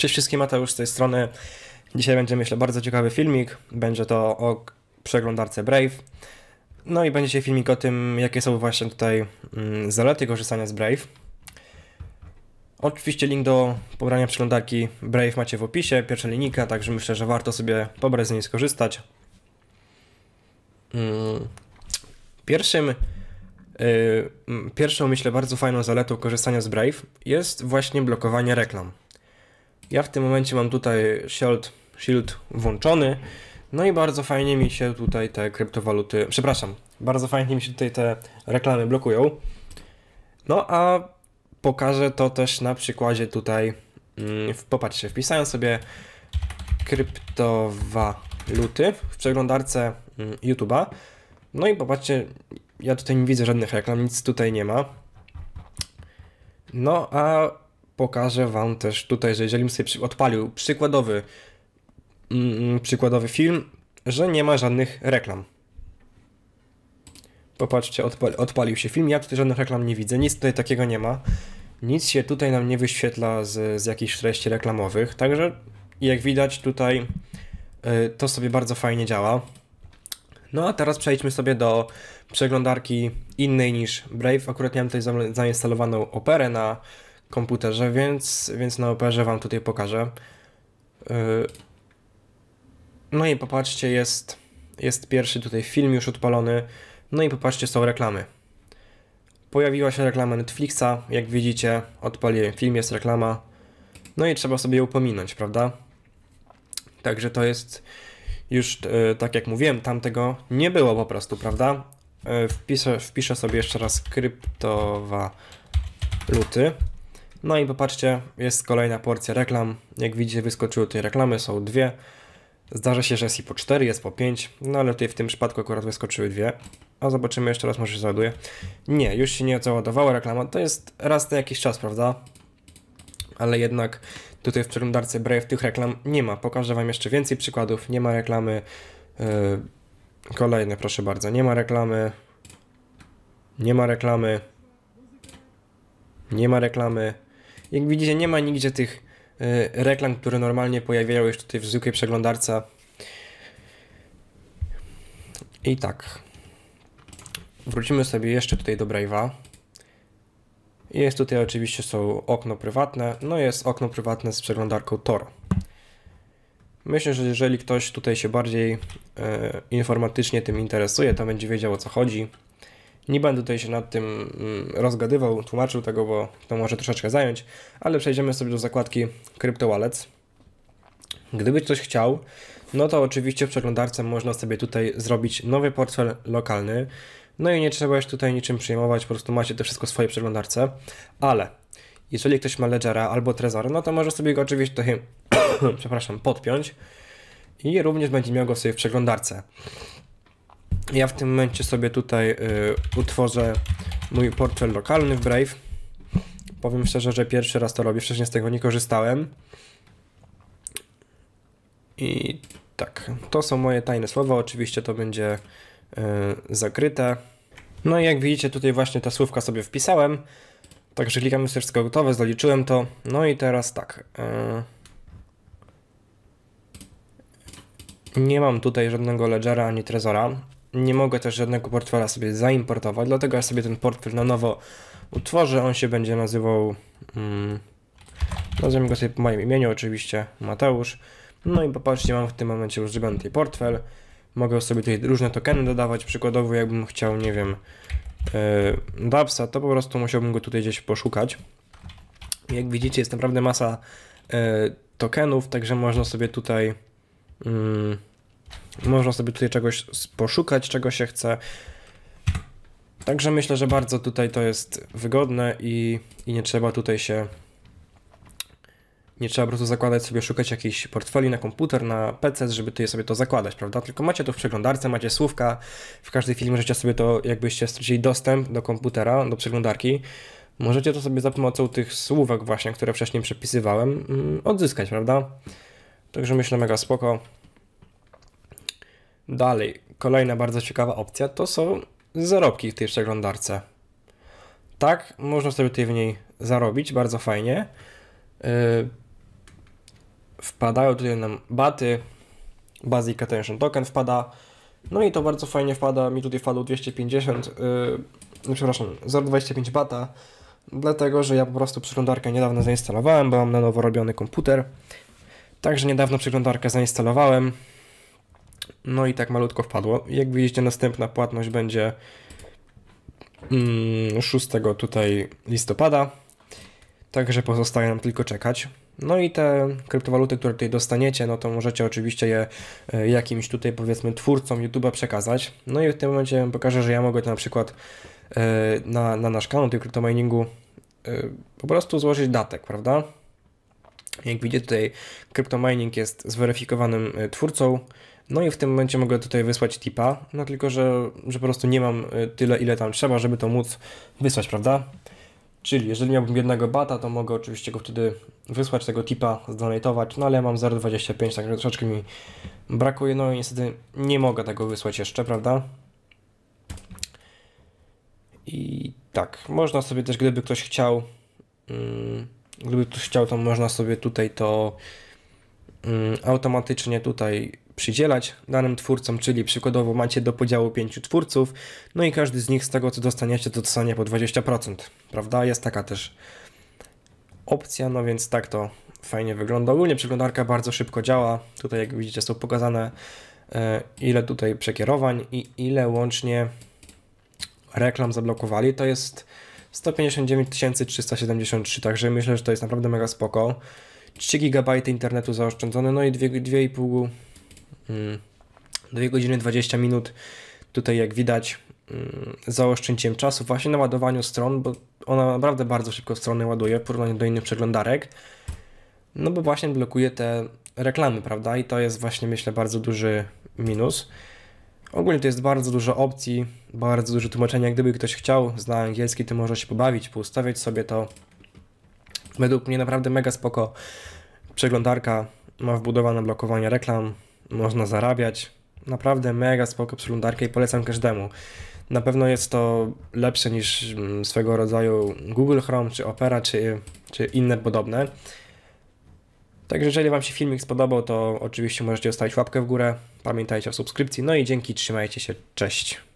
Cześć wszystkim, Mateusz z tej strony. Dzisiaj będzie, myślę, bardzo ciekawy filmik. Będzie to o przeglądarce Brave. No i będzie się filmik o tym, jakie są właśnie tutaj mm, zalety korzystania z Brave. Oczywiście link do pobrania przeglądarki Brave macie w opisie, pierwsza linijka, także myślę, że warto sobie pobrać z niej skorzystać. Mm. Pierwszym Yy, pierwszą, myślę, bardzo fajną zaletą korzystania z Brave jest właśnie blokowanie reklam. Ja w tym momencie mam tutaj shield, shield włączony, no i bardzo fajnie mi się tutaj te kryptowaluty, przepraszam, bardzo fajnie mi się tutaj te reklamy blokują. No a pokażę to też na przykładzie tutaj, mm, popatrzcie, wpisałem sobie kryptowaluty w przeglądarce mm, YouTube'a, no i popatrzcie, ja tutaj nie widzę żadnych reklam, nic tutaj nie ma. No a pokażę Wam też tutaj, że jeżeli bym sobie odpalił przykładowy, mm, mm, przykładowy film, że nie ma żadnych reklam. Popatrzcie, odpalił się film, ja tutaj żadnych reklam nie widzę, nic tutaj takiego nie ma. Nic się tutaj nam nie wyświetla z, z jakichś treści reklamowych, także jak widać tutaj y, to sobie bardzo fajnie działa. No a teraz przejdźmy sobie do przeglądarki innej niż Brave. Akurat miałem tutaj zainstalowaną Operę na komputerze, więc, więc na operze wam tutaj pokażę. Y, no i popatrzcie, jest, jest pierwszy tutaj film już odpalony. No i popatrzcie, są reklamy. Pojawiła się reklama Netflixa, jak widzicie, odpaliłem film, jest reklama. No i trzeba sobie ją pominąć, prawda? Także to jest już, y, tak jak mówiłem, tamtego nie było po prostu, prawda? Y, wpiszę, wpiszę sobie jeszcze raz kryptowa luty. No i popatrzcie, jest kolejna porcja reklam. Jak widzicie, wyskoczyły tutaj reklamy, są dwie. Zdarza się, że jest i po 4, jest po 5, no ale tutaj w tym przypadku akurat wyskoczyły dwie. A zobaczymy jeszcze raz, może się załaduje. Nie, już się nie załadowała reklama. To jest raz na jakiś czas, prawda? Ale jednak tutaj w przeglądarce Brave tych reklam nie ma. Pokażę Wam jeszcze więcej przykładów. Nie ma reklamy. Yy, kolejne, proszę bardzo. Nie ma reklamy. Nie ma reklamy. Nie ma reklamy. Jak widzicie, nie ma nigdzie tych e, reklam, które normalnie pojawiają się tutaj w zwykłej przeglądarce. I tak. Wrócimy sobie jeszcze tutaj do Brave'a. Jest tutaj oczywiście są okno prywatne, no jest okno prywatne z przeglądarką Tor. Myślę, że jeżeli ktoś tutaj się bardziej e, informatycznie tym interesuje, to będzie wiedział o co chodzi. Nie będę tutaj się nad tym mm, rozgadywał, tłumaczył tego, bo to może troszeczkę zająć, ale przejdziemy sobie do zakładki Wallet. Gdyby ktoś chciał, no to oczywiście w przeglądarce można sobie tutaj zrobić nowy portfel lokalny. No i nie trzeba już tutaj niczym przejmować, po prostu macie to wszystko w swojej przeglądarce. Ale jeżeli ktoś ma Ledgera albo Trezor, no to może sobie go oczywiście trochę, przepraszam, podpiąć i również będzie miał go sobie w przeglądarce. Ja w tym momencie sobie tutaj y, utworzę mój portfel lokalny w Brave. Powiem szczerze, że pierwszy raz to robię, wcześniej z tego nie korzystałem. I tak, to są moje tajne słowa, oczywiście to będzie y, zakryte. No i jak widzicie tutaj właśnie te słówka sobie wpisałem. Także klikam już wszystko gotowe, zaliczyłem to. No i teraz tak. Y, nie mam tutaj żadnego ledgera ani trezora, nie mogę też żadnego portfela sobie zaimportować, dlatego ja sobie ten portfel na nowo utworzę. On się będzie nazywał, mm, nazwijmy go sobie po moim imieniu oczywiście, Mateusz. No i popatrzcie, mam w tym momencie już zrobiony portfel. Mogę sobie tutaj różne tokeny dodawać, przykładowo jakbym chciał, nie wiem, yy, e, Dubsa, to po prostu musiałbym go tutaj gdzieś poszukać. Jak widzicie jest naprawdę masa yy, tokenów, także można sobie tutaj... Yy, można sobie tutaj czegoś poszukać, czego się chce. Także myślę, że bardzo tutaj to jest wygodne i, i nie trzeba tutaj się nie trzeba po prostu zakładać sobie, szukać jakiejś portfeli na komputer, na PC, żeby tutaj sobie to zakładać, prawda? Tylko macie to w przeglądarce, macie słówka, w każdej chwili możecie sobie to, jakbyście stracili dostęp do komputera, do przeglądarki, możecie to sobie za pomocą tych słówek właśnie, które wcześniej przepisywałem, mm, odzyskać, prawda? Także myślę mega spoko. Dalej, kolejna bardzo ciekawa opcja to są zarobki w tej przeglądarce. Tak, można sobie tutaj w niej zarobić, bardzo fajnie. Y, wpadają tutaj nam baty, Basic Attention Token wpada, no i to bardzo fajnie wpada, mi tutaj wpadło 250, yy, no przepraszam, 0,25 bata, dlatego, że ja po prostu przeglądarkę niedawno zainstalowałem, bo mam na nowo robiony komputer, także niedawno przeglądarkę zainstalowałem, no i tak malutko wpadło. Jak widzicie, następna płatność będzie 6 mm, tutaj listopada. Także pozostaje nam tylko czekać. No i te kryptowaluty, które tutaj dostaniecie, no to możecie oczywiście je e, jakimś tutaj powiedzmy twórcom YouTube'a przekazać. No i w tym momencie pokażę, że ja mogę to na przykład e, na, na nasz kanał tego kryptominingu e, po prostu złożyć datek, prawda? Jak widzicie tutaj CryptoMining jest zweryfikowanym twórcą, no i w tym momencie mogę tutaj wysłać tipa, no tylko, że, że po prostu nie mam y, tyle, ile tam trzeba, żeby to móc wysłać, prawda? Czyli jeżeli miałbym jednego bata, to mogę oczywiście go wtedy wysłać tego tipa, zdonatować, no ale ja mam 0,25, także troszeczkę mi brakuje, no i niestety nie mogę tego wysłać jeszcze, prawda? I tak, można sobie też, gdyby ktoś chciał, mm, gdyby ktoś chciał, to można sobie tutaj to mm, automatycznie tutaj przydzielać danym twórcom, czyli przykładowo macie do podziału pięciu twórców, no i każdy z nich z tego co dostaniecie, to dostanie po 20%, prawda? Jest taka też opcja, no więc tak to fajnie wygląda. Ogólnie przeglądarka bardzo szybko działa, tutaj jak widzicie są pokazane e, ile tutaj przekierowań i ile łącznie reklam zablokowali, to jest 159 373, także myślę, że to jest naprawdę mega spoko. 3 GB internetu zaoszczędzone, no i 2,5 2 mm. godziny 20 minut. Tutaj jak widać mm, zaoszczędziem czasu właśnie na ładowaniu stron, bo ona naprawdę bardzo szybko strony ładuje w porównaniu do innych przeglądarek. No bo właśnie blokuje te reklamy, prawda? I to jest właśnie myślę bardzo duży minus. Ogólnie to jest bardzo dużo opcji, bardzo dużo tłumaczenia. Gdyby ktoś chciał, zna angielski, to może się pobawić, poustawiać sobie to. Według mnie naprawdę mega spoko przeglądarka ma wbudowane blokowanie reklam, można zarabiać. Naprawdę mega spoko przeglądarkę i polecam każdemu. Na pewno jest to lepsze niż mm, swego rodzaju Google Chrome, czy Opera, czy, czy inne podobne. Także jeżeli Wam się filmik spodobał, to oczywiście możecie zostawić łapkę w górę. Pamiętajcie o subskrypcji. No i dzięki, trzymajcie się, cześć.